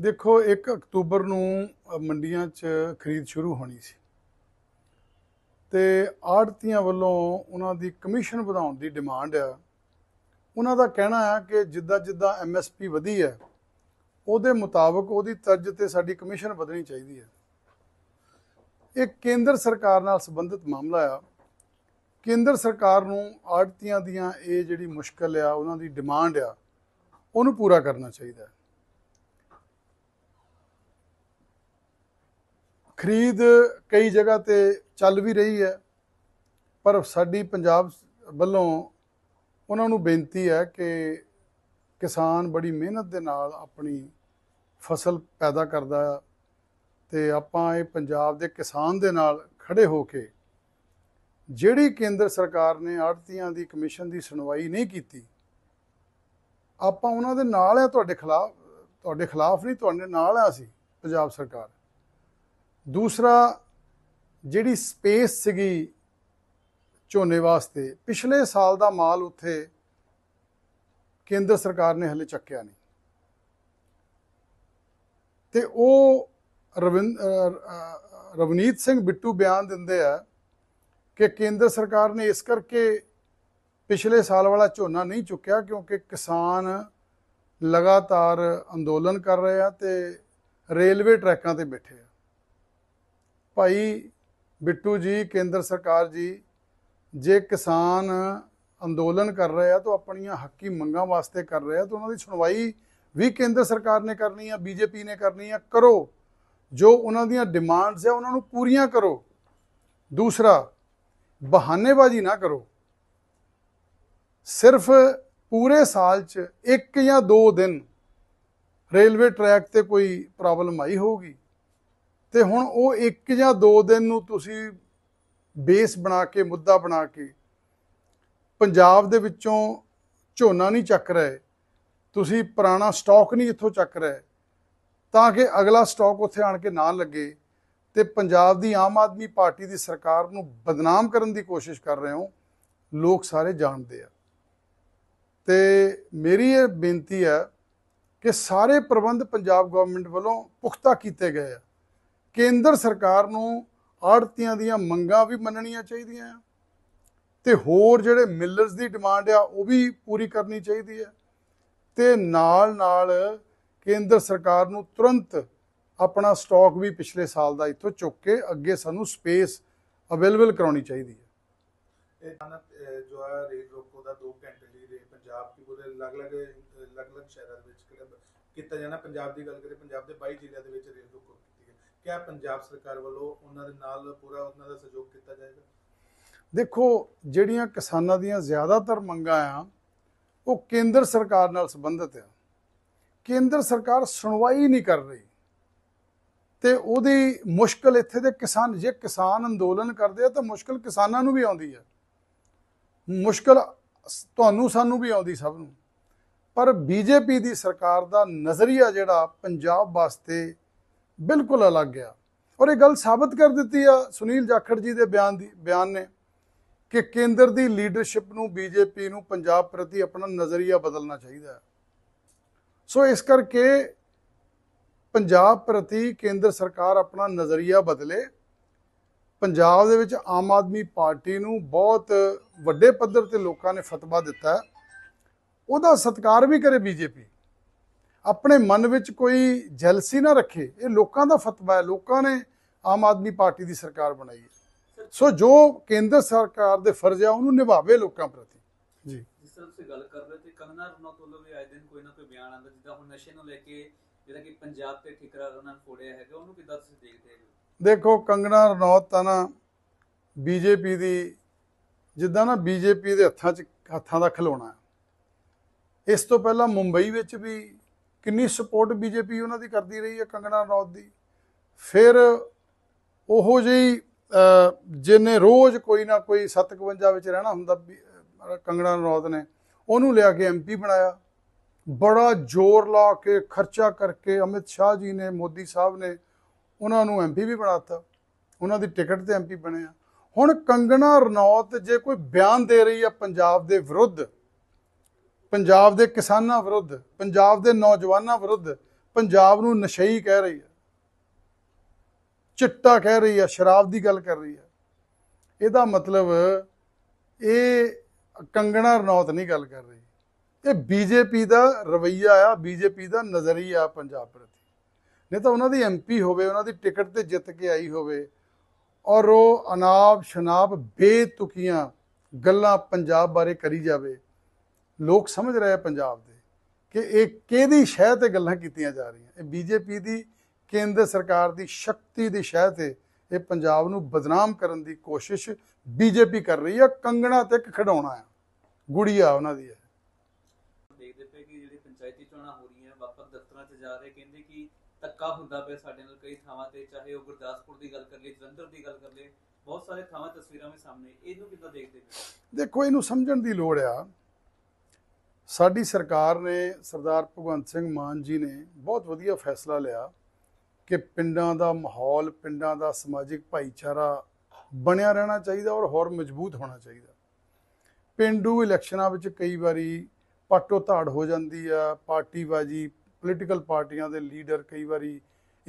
ਦੇਖੋ 1 ਅਕਤੂਬਰ ਨੂੰ ਮੰਡੀਆਂ 'ਚ ਖਰੀਦ ਸ਼ੁਰੂ ਹੋਣੀ ਸੀ ਤੇ ਆੜਤੀਆਂ ਵੱਲੋਂ ਉਹਨਾਂ ਦੀ ਕਮਿਸ਼ਨ ਵਧਾਉਣ ਦੀ ਡਿਮਾਂਡ ਆ ਉਹਨਾਂ ਦਾ ਕਹਿਣਾ ਹੈ ਕਿ ਜਿੱਦਾਂ ਜਿੱਦਾਂ ਐਮਐਸਪੀ ਵਧੀ ਹੈ ਉਹਦੇ ਮੁਤਾਬਕ ਉਹਦੀ ਤਰਜ ਤੇ ਸਾਡੀ ਕਮਿਸ਼ਨ ਵਧਣੀ ਚਾਹੀਦੀ ਹੈ ਇਹ ਕੇਂਦਰ ਸਰਕਾਰ ਨਾਲ ਸੰਬੰਧਿਤ ਮਾਮਲਾ ਆ ਕੇਂਦਰ ਸਰਕਾਰ ਨੂੰ ਆੜਤੀਆਂ ਦੀਆਂ ਇਹ ਜਿਹੜੀ ਮੁਸ਼ਕਲ ਆ ਉਹਨਾਂ ਦੀ ਡਿਮਾਂਡ ਆ ਉਹਨੂੰ ਪੂਰਾ ਕਰਨਾ ਚਾਹੀਦਾ ਹੈ ਖਰੀਦ ਕਈ ਜਗ੍ਹਾ ਤੇ ਚੱਲ ਵੀ ਰਹੀ ਹੈ ਪਰ ਸਾਡੀ ਪੰਜਾਬ ਵੱਲੋਂ ਉਹਨਾਂ ਨੂੰ ਬੇਨਤੀ ਹੈ ਕਿ ਕਿਸਾਨ ਬੜੀ ਮਿਹਨਤ ਦੇ ਨਾਲ ਆਪਣੀ ਫਸਲ ਪੈਦਾ ਕਰਦਾ ਹੈ ਤੇ ਆਪਾਂ ਇਹ ਪੰਜਾਬ ਦੇ ਕਿਸਾਨ ਦੇ ਨਾਲ ਖੜੇ ਹੋ ਕੇ ਜਿਹੜੀ ਕੇਂਦਰ ਸਰਕਾਰ ਨੇ ਆੜਤੀਆਂ ਦੀ ਕਮਿਸ਼ਨ ਦੀ ਸੁਣਵਾਈ ਨਹੀਂ ਕੀਤੀ ਆਪਾਂ ਉਹਨਾਂ ਦੇ ਨਾਲ ਹੈ ਤੁਹਾਡੇ ਖਿਲਾਫ ਤੁਹਾਡੇ ਖਿਲਾਫ ਨਹੀਂ ਤੁਹਾਡੇ ਨਾਲ ਆ ਅਸੀਂ ਪੰਜਾਬ ਸਰਕਾਰ ਦੂਸਰਾ ਜਿਹੜੀ ਸਪੇਸ ਸੀਗੀ ਝੋਨੇ ਵਾਸਤੇ ਪਿਛਲੇ ਸਾਲ ਦਾ ਮਾਲ ਉੱਥੇ ਕੇਂਦਰ ਸਰਕਾਰ ਨੇ ਹਲੇ ਚੱਕਿਆ ਨਹੀਂ ਤੇ ਉਹ ਰਵਨੀਤ ਸਿੰਘ ਬਿੱਟੂ ਬਿਆਨ ਦਿੰਦੇ ਆ ਕਿ ਕੇਂਦਰ ਸਰਕਾਰ ਨੇ ਇਸ ਕਰਕੇ ਪਿਛਲੇ ਸਾਲ ਵਾਲਾ ਝੋਨਾ ਨਹੀਂ ਚੁੱਕਿਆ ਕਿਉਂਕਿ ਕਿਸਾਨ ਲਗਾਤਾਰ ਅੰਦੋਲਨ ਕਰ ਰਹੇ ਆ ਤੇ ਰੇਲਵੇ ਟਰੈਕਾਂ ਤੇ ਬੈਠੇ ਆ ਭਾਈ ਬਿੱਟੂ ਜੀ ਕੇਂਦਰ ਸਰਕਾਰ ਜੀ ਜੇ ਕਿਸਾਨ ਅੰਦੋਲਨ ਕਰ ਰਹੇ ਆ ਤਾਂ ਆਪਣੀਆਂ ਹੱਕੀ ਮੰਗਾਂ ਵਾਸਤੇ ਕਰ ਰਹੇ ਆ ਤਾਂ ਉਹਨਾਂ ਦੀ ਸੁਣਵਾਈ ਵੀ ਕੇਂਦਰ ਸਰਕਾਰ ਨੇ ਕਰਨੀ ਆ ਬੀਜੇਪੀ ਨੇ ਕਰਨੀ ਆ ਕਰੋ ਜੋ ਉਹਨਾਂ ਦੀਆਂ ਡਿਮਾਂਡਸ ਆ ਉਹਨਾਂ ਨੂੰ ਪੂਰੀਆਂ ਕਰੋ ਦੂਸਰਾ ਬਹਾਨੇਬਾਜ਼ੀ ਨਾ ਕਰੋ ਸਿਰਫ ਪੂਰੇ ਸਾਲ 'ਚ ਇੱਕ ਜਾਂ ਦੋ ਦਿਨ ਰੇਲਵੇ ਟਰੈਕ ਤੇ ਕੋਈ ਪ੍ਰੋਬਲਮ ਆਈ ਹੋਊਗੀ ਤੇ ਹੁਣ ਉਹ ਇੱਕ ਜਾਂ ਦੋ ਦਿਨ ਨੂੰ ਤੁਸੀਂ ਬੇਸ ਬਣਾ ਕੇ ਮੁੱਦਾ ਬਣਾ ਕੇ ਪੰਜਾਬ ਦੇ ਵਿੱਚੋਂ ਝੋਨਾ ਨਹੀਂ ਚੱਕ ਰਹੇ ਤੁਸੀਂ ਪੁਰਾਣਾ ਸਟਾਕ ਨਹੀਂ ਇੱਥੋਂ ਚੱਕ ਰਹੇ ਤਾਂ ਕਿ ਅਗਲਾ ਸਟਾਕ ਉੱਥੇ ਆਣ ਕੇ ਨਾ ਲੱਗੇ ਤੇ ਪੰਜਾਬ ਦੀ ਆਮ ਆਦਮੀ ਪਾਰਟੀ ਦੀ ਸਰਕਾਰ ਨੂੰ ਬਦਨਾਮ ਕਰਨ ਦੀ ਕੋਸ਼ਿਸ਼ ਕਰ ਰਹੇ ਹੋ ਲੋਕ ਸਾਰੇ ਜਾਣਦੇ ਆ ਤੇ ਮੇਰੀ ਇਹ ਬੇਨਤੀ ਹੈ ਕਿ ਸਾਰੇ ਪ੍ਰਬੰਧ ਪੰਜਾਬ ਗਵਰਨਮੈਂਟ ਵੱਲੋਂ ਪੁਖਤਾ ਕੀਤੇ ਗਏ ਆ ਕੇਂਦਰ ਸਰਕਾਰ ਨੂੰ ਆੜਤੀਆਂ ਦੀਆਂ ਮੰਗਾਂ ਵੀ ਮੰਨਣੀਆਂ ਚਾਹੀਦੀਆਂ ਤੇ ਹੋਰ ਜਿਹੜੇ ਮਿਲਰਸ ਦੀ ਡਿਮਾਂਡ ਆ ਉਹ ਵੀ ਪੂਰੀ ਕਰਨੀ ਚਾਹੀਦੀ ਹੈ ਤੇ ਨਾਲ ਨਾਲ ਕੇਂਦਰ ਸਰਕਾਰ ਨੂੰ ਤੁਰੰਤ ਆਪਣਾ ਸਟਾਕ ਵੀ ਪਿਛਲੇ ਸਾਲ ਦਾ ਇੱਥੋਂ ਚੁੱਕ ਕੇ ਅੱਗੇ ਸਾਨੂੰ ਸਪੇਸ ਅਵੇਲੇਬਲ ਕਰਾਉਣੀ ਚਾਹੀਦੀ ਹੈ ਇਹ ਜੋ ਹੈ ਰੇਟ ਰੋਕੋ ਦਾ 2 ਘੰਟੇ ਲਈ ਰੇ ਪੰਜਾਬ ਕੀ ਉਹਦੇ ਅਲੱਗ-ਅਲੱਗ ਅਲੱਗ-ਅਲੱਗ ਸ਼ਹਿਰਾਂ ਦੇ ਵਿੱਚ ਕੀਤਾ ਜਾਣਾ ਪੰਜਾਬ ਦੀ ਗੱਲ ਕਰੇ ਪੰਜਾਬ ਦੇ 22 ਜ਼ਿਲ੍ਹਿਆਂ ਦੇ ਵਿੱਚ ਰੇਟ ਰੋਕੋ ਕਿਆ ਪੰਜਾਬ ਸਰਕਾਰ ਵੱਲੋਂ ਉਹਨਾਂ ਦੇ ਨਾਲ ਪੂਰਾ ਉਹਨਾਂ ਦਾ ਸਹਿਯੋਗ ਕੀਤਾ ਜਾਏਗਾ ਦੇਖੋ ਜਿਹੜੀਆਂ ਕਿਸਾਨਾਂ ਦੀਆਂ ਜ਼ਿਆਦਾਤਰ ਮੰਗਾਂ ਆ ਉਹ ਕੇਂਦਰ ਸਰਕਾਰ ਨਾਲ ਸੰਬੰਧਿਤ ਆ ਕੇਂਦਰ ਸਰਕਾਰ ਸੁਣਵਾਈ ਨਹੀਂ ਕਰ ਰਹੀ ਤੇ ਉਹਦੀ ਮੁਸ਼ਕਲ ਇੱਥੇ ਦੇ ਕਿਸਾਨ ਜੇ ਕਿਸਾਨ ਅੰਦੋਲਨ ਕਰਦੇ ਆ ਤਾਂ ਮੁਸ਼ਕਲ ਕਿਸਾਨਾਂ ਨੂੰ ਵੀ ਆਉਂਦੀ ਆ ਮੁਸ਼ਕਲ ਤੁਹਾਨੂੰ ਸਾਨੂੰ ਵੀ ਆਉਂਦੀ ਸਭ ਨੂੰ ਪਰ ਬੀਜੇਪੀ ਦੀ ਸਰਕਾਰ ਦਾ ਨਜ਼ਰੀਆ ਜਿਹੜਾ ਪੰਜਾਬ ਵਾਸਤੇ ਬਿਲਕੁਲ ਅਲੱਗ ਆ ਔਰ ਇਹ ਗੱਲ ਸਾਬਤ ਕਰ ਦਿੱਤੀ ਆ ਸੁਨੀਲ ਜਾਖੜ ਜੀ ਦੇ ਬਿਆਨ ਦੀ ਬਿਆਨ ਨੇ ਕਿ ਕੇਂਦਰ ਦੀ ਲੀਡਰਸ਼ਿਪ ਨੂੰ ਬੀਜੇਪੀ ਨੂੰ ਪੰਜਾਬ ਪ੍ਰਤੀ ਆਪਣਾ ਨਜ਼ਰੀਆ ਬਦਲਣਾ ਚਾਹੀਦਾ ਸੋ ਇਸ ਕਰਕੇ ਪੰਜਾਬ ਪ੍ਰਤੀ ਕੇਂਦਰ ਸਰਕਾਰ ਆਪਣਾ ਨਜ਼ਰੀਆ ਬਦਲੇ ਪੰਜਾਬ ਦੇ ਵਿੱਚ ਆਮ ਆਦਮੀ ਪਾਰਟੀ ਨੂੰ ਬਹੁਤ ਵੱਡੇ ਪੱਧਰ ਤੇ ਲੋਕਾਂ ਨੇ ਫਤਵਾ ਦਿੱਤਾ ਉਹਦਾ ਸਤਿਕਾਰ ਵੀ ਕਰੇ ਬੀਜੇਪੀ ਆਪਣੇ ਮਨ ਵਿੱਚ ਕੋਈ ਜੈਲਸੀ ਨਾ ਰੱਖੇ ਇਹ ਲੋਕਾਂ ਦਾ ਫਤਵਾ ਹੈ ਲੋਕਾਂ ਨੇ ਆਮ ਆਦਮੀ ਪਾਰਟੀ ਦੀ ਸਰਕਾਰ ਬਣਾਈ ਹੈ ਸੋ ਜੋ ਕੇਂਦਰ ਸਰਕਾਰ ਦੇ ਫਰਜ਼ ਆ ਉਹਨੂੰ ਨਿਭਾਵੇ ਲੋਕਾਂ ਪ੍ਰਤੀ ਜੀ ਜਿਸ ਤਰ੍ਹਾਂ ਤੁਸੀਂ ਗੱਲ ਕਰ ਰਹੇ ਤੇ ਕੰਗਨਾ ਰਣੌਤੋਲੋ ਵੀ ਆਏ ਦਿਨ ਕੋਈ ਨਾ ਕੋਈ ਬਿਆਨ ਆਉਂਦਾ ਜਿੱਦਾਂ ਹੁਣ ਨਸ਼ੇ ਨੂੰ ਲੈ ਕੇ ਜਿਹੜਾ ਕਿ ਪੰਜਾਬ ਤੇ ਠਿਕਰਾ ਉਹਨਾਂ ਨੇ ਫੋੜਿਆ ਹੈਗਾ ਉਹਨੂੰ ਕਿੱਦਾਂ ਤੁਸੀਂ ਦੇਖਦੇ ਹੋ ਦੇਖੋ ਕੰਗਨਾ ਰਨੌਤ ਤਾਂ ਨਾ ਬੀਜੇਪੀ ਦੀ ਜਿੱਦਾਂ ਨਾ ਬੀਜੇਪੀ ਦੇ ਹੱਥਾਂ 'ਚ ਹੱਥਾਂ ਦਾ ਖਲੋਣਾ ਇਸ ਤੋਂ ਪਹਿਲਾਂ ਮੁੰਬਈ ਵਿੱਚ ਵੀ ਕਿੰਨੀ ਸਪੋਰਟ ਬੀਜੇਪੀ ਉਹਨਾਂ ਦੀ ਕਰਦੀ ਰਹੀ ਹੈ ਕੰਗਣਾ ਰੌਤ ਦੀ ਫਿਰ ਉਹੋ ਜਿਹੀ ਜਿਹਨੇ ਰੋਜ਼ ਕੋਈ ਨਾ ਕੋਈ 57 ਵਿੱਚ ਰਹਿਣਾ ਹੁੰਦਾ ਕੰਗਣਾ ਰੌਤ ਨੇ ਉਹਨੂੰ ਲਿਆ ਕੇ ਐਮਪੀ ਬਣਾਇਆ ਬੜਾ ਜ਼ੋਰ ਲਾ ਕੇ ਖਰਚਾ ਕਰਕੇ ਅਮਿਤ ਸ਼ਾਹ ਜੀ ਨੇ ਮੋਦੀ ਸਾਹਿਬ ਨੇ ਉਹਨਾਂ ਨੂੰ ਐਮਪੀ ਵੀ ਬਣਾਤਾ ਉਹਨਾਂ ਦੀ ਟਿਕਟ ਤੇ ਐਮਪੀ ਬਣਿਆ ਹੁਣ ਕੰਗਣਾ ਰਣੌਤ ਜੇ ਕੋਈ ਬਿਆਨ ਦੇ ਰਹੀ ਆ ਪੰਜਾਬ ਦੇ ਵਿਰੁੱਧ ਪੰਜਾਬ ਦੇ ਕਿਸਾਨਾਂ ਵਿਰੁੱਧ ਪੰਜਾਬ ਦੇ ਨੌਜਵਾਨਾਂ ਵਿਰੁੱਧ ਪੰਜਾਬ ਨੂੰ ਨਸ਼ਈ ਕਹਿ ਰਹੀ ਹੈ ਚਿੱਟਾ ਕਹਿ ਰਹੀ ਹੈ ਸ਼ਰਾਬ ਦੀ ਗੱਲ ਕਰ ਰਹੀ ਹੈ ਇਹਦਾ ਮਤਲਬ ਇਹ ਕੰਗਣਾ ਰਣੌਤ ਨਹੀਂ ਗੱਲ ਕਰ ਰਹੀ ਇਹ ਬੀਜੇਪੀ ਦਾ ਰਵਈਆ ਆ ਬੀਜੇਪੀ ਦਾ ਨਜ਼ਰੀਆ ਪੰਜਾਬ ਪ੍ਰਤੀ ਨਹੀਂ ਤਾਂ ਉਹਨਾਂ ਦੀ ਐਮਪੀ ਹੋਵੇ ਉਹਨਾਂ ਦੀ ਟਿਕਟ ਤੇ ਜਿੱਤ ਕੇ ਆਈ ਹੋਵੇ ਔਰ ਉਹ ਅਨਾਬ ਸ਼ਨਾਬ ਬੇਤੁਕੀਆਂ ਗੱਲਾਂ ਪੰਜਾਬ ਬਾਰੇ ਕਰੀ ਜਾਵੇ ਲੋਕ ਸਮਝ ਰਹੇ ਪੰਜਾਬ ਦੇ ਕਿ ਇਹ ਕਿਹਦੀ ਸ਼ਹਿ ਤੇ ਗੱਲਾਂ ਕੀਤੀਆਂ ਜਾ ਰਹੀਆਂ ਇਹ ਬੀਜੇਪੀ ਦੀ ਕੇਂਦਰ ਸਰਕਾਰ ਦੀ ਸ਼ਕਤੀ ਦੀ ਸ਼ਹਿ ਤੇ ਇਹ ਪੰਜਾਬ ਨੂੰ ਬਦਨਾਮ ਕਰਨ ਦੀ ਕੋਸ਼ਿਸ਼ ਬੀਜੇਪੀ ਕਰ ਰਹੀ ਹੈ ਕੰਗਣਾ ਤੇ ਖਿਡਾਉਣਾ ਆ ਗੁੜੀਆ ਉਹਨਾਂ ਦੀ ਹੈ ਦੇਖਦੇ ਪਏ ਕਿ ਜਿਹੜੀ ਪੰਚਾਇਤੀ ਚੋਣਾਂ ਹੋ ਰਹੀਆਂ ਵਾਪਸ ਦਫ਼ਤਰਾਂ 'ਚ ਜਾ ਰਹੇ ਕਹਿੰਦੇ ਕਿ ਤੱਕਾ ਹੁੰਦਾ ਪਿਆ ਸਾਡੇ ਨਾਲ ਕਈ ਥਾਵਾਂ ਤੇ ਚਾਹੇ ਉਹ ਗੁਰਦਾਸਪੁਰ ਦੀ ਗੱਲ ਕਰ ਲਈ ਜਲੰਧਰ ਦੀ ਗੱਲ ਕਰ ਲਈ ਬਹੁਤ ਸਾਰੇ ਥਾਵਾਂ ਤਸਵੀਰਾਂ ਵਿੱਚ ਸਾਹਮਣੇ ਇਹਨੂੰ ਕਿੱਦਾਂ ਦੇਖਦੇ ਪਏ ਦੇਖੋ ਇਹਨੂੰ ਸਮਝਣ ਦੀ ਲੋੜ ਆ ਸਾਡੀ ਸਰਕਾਰ ਨੇ ਸਰਦਾਰ ਭਗਵੰਤ ਸਿੰਘ ਮਾਨ ਜੀ ਨੇ ਬਹੁਤ ਵਧੀਆ ਫੈਸਲਾ ਲਿਆ ਕਿ ਪਿੰਡਾਂ ਦਾ ਮਾਹੌਲ ਪਿੰਡਾਂ ਦਾ ਸਮਾਜਿਕ ਭਾਈਚਾਰਾ ਬਣਿਆ ਰਹਿਣਾ ਚਾਹੀਦਾ ਔਰ ਹੋਰ ਮਜ਼ਬੂਤ ਹੋਣਾ ਚਾਹੀਦਾ ਪਿੰਡੂ ਇਲੈਕਸ਼ਨਾਂ ਵਿੱਚ ਕਈ ਵਾਰੀ ਪਾਟੋ ਧਾੜ ਹੋ ਜਾਂਦੀ ਆ ਪਾਰਟੀਬਾਜੀ ਪੋਲੀਟੀਕਲ ਪਾਰਟੀਆਂ ਦੇ ਲੀਡਰ ਕਈ ਵਾਰੀ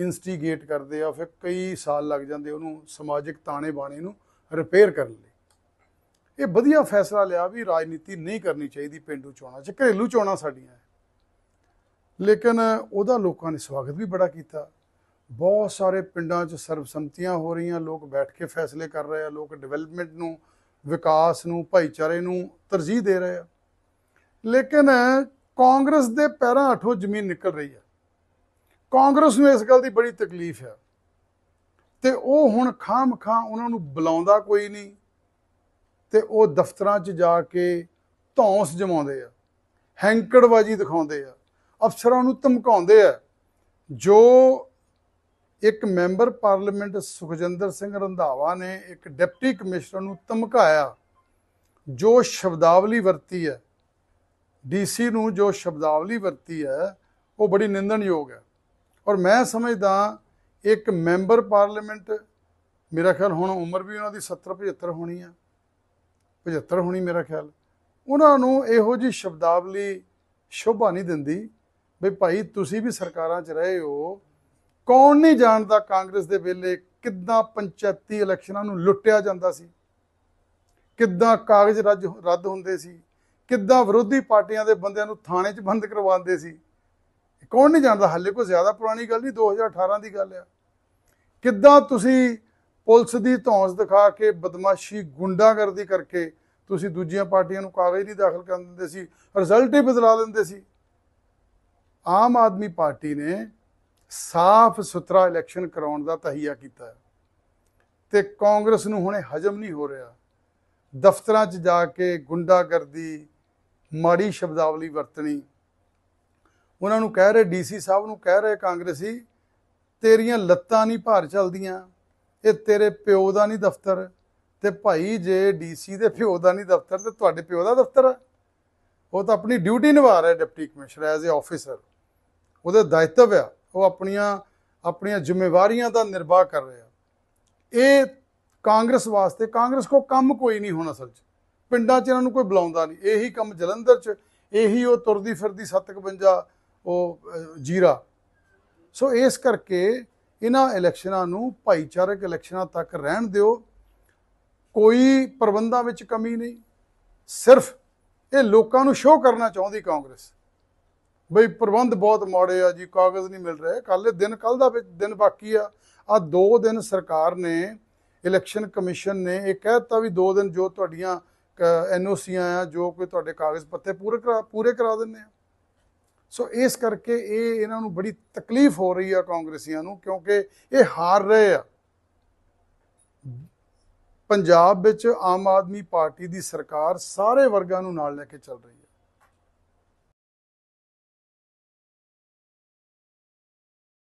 ਇਨਸਟੀਗੇਟ ਕਰਦੇ ਆ ਫਿਰ ਕਈ ਸਾਲ ਲੱਗ ਜਾਂਦੇ ਉਹਨੂੰ ਸਮਾਜਿਕ ਤਾਣੇ ਬਾਣੇ ਨੂੰ ਰਿਪੇਅਰ ਕਰਨ ਲਈ ਇਹ ਵਧੀਆ ਫੈਸਲਾ ਲਿਆ ਵੀ ਰਾਜਨੀਤੀ ਨਹੀਂ ਕਰਨੀ ਚਾਹੀਦੀ ਪਿੰਡੂ ਚੋਣਾਂ 'ਚ ਘਰੇਲੂ ਚੋਣਾਂ ਸਾਡੀਆਂ ਲੇਕਿਨ ਉਹਦਾ ਲੋਕਾਂ ਨੇ ਸਵਾਗਤ ਵੀ ਬੜਾ ਕੀਤਾ ਬਹੁਤ ਸਾਰੇ ਪਿੰਡਾਂ 'ਚ ਸਰਬਸੰਮਤੀਆਂ ਹੋ ਰਹੀਆਂ ਲੋਕ ਬੈਠ ਕੇ ਫੈਸਲੇ ਕਰ ਰਹੇ ਆ ਲੋਕ ਡਿਵੈਲਪਮੈਂਟ ਨੂੰ ਵਿਕਾਸ ਨੂੰ ਭਾਈਚਾਰੇ ਨੂੰ ਤਰਜੀਹ ਦੇ ਰਹੇ ਆ ਲੇਕਿਨ ਕਾਂਗਰਸ ਦੇ ਪੈਰਾਂ ਹੱਥੋਂ ਜ਼ਮੀਨ ਨਿਕਲ ਰਹੀ ਹੈ ਕਾਂਗਰਸ ਨੂੰ ਇਸ ਗੱਲ ਦੀ ਬੜੀ ਤਕਲੀਫ ਹੈ ਤੇ ਉਹ ਹੁਣ ਖਾਮ ਖਾਂ ਉਹਨਾਂ ਨੂੰ ਬੁਲਾਉਂਦਾ ਕੋਈ ਨਹੀਂ ਤੇ ਉਹ ਦਫ਼ਤਰਾਂ 'ਚ ਜਾ ਕੇ ਧੌਂਸ ਜਮਾਉਂਦੇ ਆ ਹੈਂਕੜਵਾਜੀ ਦਿਖਾਉਂਦੇ ਆ ਅਫਸਰਾਂ ਨੂੰ ਧਮਕਾਉਂਦੇ ਆ ਜੋ ਇੱਕ ਮੈਂਬਰ ਪਾਰਲੀਮੈਂਟ ਸੁਖਜਿੰਦਰ ਸਿੰਘ ਰੰਧਾਵਾ ਨੇ ਇੱਕ ਡਿਪਟੀ ਕਮਿਸ਼ਨਰ ਨੂੰ ਧਮਕਾਇਆ ਜੋ ਸ਼ਬਦਾਵਲੀ ਵਰਤੀ ਹੈ ਡੀਸੀ ਨੂੰ ਜੋ ਸ਼ਬਦਾਵਲੀ ਵਰਤੀ ਹੈ ਉਹ ਬੜੀ ਨਿੰਦਣਯੋਗ ਹੈ ਔਰ ਮੈਂ ਸਮਝਦਾ ਇੱਕ ਮੈਂਬਰ ਪਾਰਲੀਮੈਂਟ ਮੇਰਾ ਖਿਆਲ ਹੁਣ ਉਮਰ ਵੀ ਉਹਨਾਂ ਦੀ 70 75 ਹੋਣੀ ਆ 75 ਹੋਣੀ ਮੇਰਾ ਖਿਆਲ ਉਹਨਾਂ ਨੂੰ ਇਹੋ ਜੀ ਸ਼ਬਦਾਵਲੀ ਸ਼ੋਭਾ ਨਹੀਂ ਦਿੰਦੀ ਵੀ ਭਾਈ ਤੁਸੀਂ ਵੀ ਸਰਕਾਰਾਂ 'ਚ ਰਹੇ ਹੋ ਕੌਣ ਨਹੀਂ ਜਾਣਦਾ ਕਾਂਗਰਸ ਦੇ ਵੇਲੇ ਕਿੱਦਾਂ ਪੰਚਾਇਤੀ ਇਲੈਕਸ਼ਨਾਂ ਨੂੰ ਲੁੱਟਿਆ ਜਾਂਦਾ ਸੀ ਕਿੱਦਾਂ ਕਾਗਜ਼ ਰੱਦ ਹੁੰਦੇ ਸੀ ਕਿੱਦਾਂ ਵਿਰੋਧੀ ਪਾਰਟੀਆਂ ਦੇ ਬੰਦਿਆਂ ਨੂੰ ਥਾਣੇ 'ਚ ਬੰਦ ਕਰਵਾਉਂਦੇ ਸੀ ਕੌਣ ਨਹੀਂ ਜਾਣਦਾ ਹਾਲੇ ਕੋਈ ਜ਼ਿਆਦਾ ਪੁਰਾਣੀ ਗੱਲ ਨਹੀਂ 2018 ਦੀ ਗੱਲ ਆ ਕਿੱਦਾਂ ਤੁਸੀਂ ਪੁਲਿਸ ਦੀ ਧੌਂਸ ਦਿਖਾ ਕੇ ਬਦਮਾਸ਼ੀ ਗੁੰਡਾਗਰਦੀ ਕਰਕੇ ਤੁਸੀਂ ਦੂਜੀਆਂ ਪਾਰਟੀਆਂ ਨੂੰ ਕਾਗਜ਼ ਨਹੀਂ ਦਾਖਲ ਕਰਨ ਦਿੰਦੇ ਸੀ ਰਿਜ਼ਲਟ ਹੀ ਬਦਲਾ ਦਿੰਦੇ ਸੀ ਆਮ ਆਦਮੀ ਪਾਰਟੀ ਨੇ ਸਾਫ਼ ਸੁਥਰਾ ਇਲੈਕਸ਼ਨ ਕਰਾਉਣ ਦਾ ਤਹੀਆ ਕੀਤਾ ਤੇ ਕਾਂਗਰਸ ਨੂੰ ਹੁਣੇ ਹਜਮ ਨਹੀਂ ਹੋ ਰਿਹਾ ਦਫ਼ਤਰਾਂ 'ਚ ਜਾ ਕੇ ਗੁੰਡਾਗਰਦੀ ਮਾੜੀ ਸ਼ਬਦਾਵਲੀ ਵਰਤਣੀ ਉਹਨਾਂ ਨੂੰ ਕਹਿ ਰਹੇ ਡੀਸੀ ਸਾਹਿਬ ਨੂੰ ਕਹਿ ਰਹੇ ਕਾਂਗਰਸੀ ਤੇਰੀਆਂ ਲੱਤਾਂ ਨਹੀਂ ਭਾਰ ਚੱਲਦੀਆਂ ਇਹ ਤੇਰੇ ਪਿਓ ਦਾ ਨਹੀਂ ਦਫ਼ਤਰ ਤੇ ਭਾਈ ਜੇ ਡੀਸੀ ਦੇ ਪਿਓ ਦਾ ਨਹੀਂ ਦਫ਼ਤਰ ਤੇ ਤੁਹਾਡੇ ਪਿਓ ਦਾ ਦਫ਼ਤਰ ਹੈ ਉਹ ਤਾਂ ਆਪਣੀ ਡਿਊਟੀ ਨਿਭਾ ਰਿਹਾ deputy commissioner as a officer ਉਹਦੇ ਦਾਇਤਵ ਆ ਉਹ ਆਪਣੀਆਂ ਆਪਣੀਆਂ ਜ਼ਿੰਮੇਵਾਰੀਆਂ ਦਾ ਨਿਰਵਾਹ ਕਰ ਰਿਹਾ ਇਹ ਕਾਂਗਰਸ ਵਾਸਤੇ ਕਾਂਗਰਸ ਕੋ ਕੰਮ ਕੋਈ ਨਹੀਂ ਹੋਣਾ ਅਸਲ 'ਚ ਪਿੰਡਾਂ 'ਚ ਇਹਨਾਂ ਨੂੰ ਕੋਈ ਬੁਲਾਉਂਦਾ ਨਹੀਂ ਇਹੀ ਕੰਮ ਜਲੰਧਰ 'ਚ ਇਹੀ ਉਹ ਤੁਰਦੀ ਫਿਰਦੀ 752 ਉਹ ਜੀਰਾ ਸੋ ਇਸ ਕਰਕੇ ਇਹਨਾਂ ਇਲੈਕਸ਼ਨਾਂ ਨੂੰ ਭਾਈਚਾਰਕ ਇਲੈਕਸ਼ਨਾਂ ਤੱਕ ਰਹਿਣ ਦਿਓ ਕੋਈ ਪ੍ਰਬੰਧਾਂ ਵਿੱਚ ਕਮੀ ਨਹੀਂ ਸਿਰਫ ਇਹ ਲੋਕਾਂ ਨੂੰ ਸ਼ੋਅ ਕਰਨਾ ਚਾਹੁੰਦੀ ਕਾਂਗਰਸ ਬਈ ਪ੍ਰਬੰਧ ਬਹੁਤ ਮਾੜੇ ਆ ਜੀ ਕਾਗਜ਼ ਨਹੀਂ ਮਿਲ ਰਹੇ ਕੱਲ ਦਿਨ ਕੱਲ ਦਾ ਦਿਨ ਬਾਕੀ ਆ ਆ 2 ਦਿਨ ਸਰਕਾਰ ਨੇ ਇਲੈਕਸ਼ਨ ਕਮਿਸ਼ਨ ਨੇ ਇਹ ਕਹਿਤਾ ਵੀ 2 ਦਿਨ ਜੋ ਤੁਹਾਡੀਆਂ ਐਨਓਸੀਆਂ ਆ ਜੋ ਕੋਈ ਤੁਹਾਡੇ ਕਾਗਜ਼ ਪੱਤੇ ਪੂਰੇ ਪੂਰੇ ਕਰਾ ਦਿੰਨੇ ਆ ਸੋ ਇਸ ਕਰਕੇ ਇਹ ਇਹਨਾਂ ਨੂੰ ਬੜੀ ਤਕਲੀਫ ਹੋ ਰਹੀ ਆ ਕਾਂਗਰਸੀਆਂ ਨੂੰ ਕਿਉਂਕਿ ਇਹ ਹਾਰ ਰਹੇ ਆ ਪੰਜਾਬ ਵਿੱਚ ਆਮ ਆਦਮੀ ਪਾਰਟੀ ਦੀ ਸਰਕਾਰ ਸਾਰੇ ਵਰਗਾਂ ਨੂੰ ਨਾਲ ਲੈ ਕੇ ਚੱਲ ਰਹੀ ਹੈ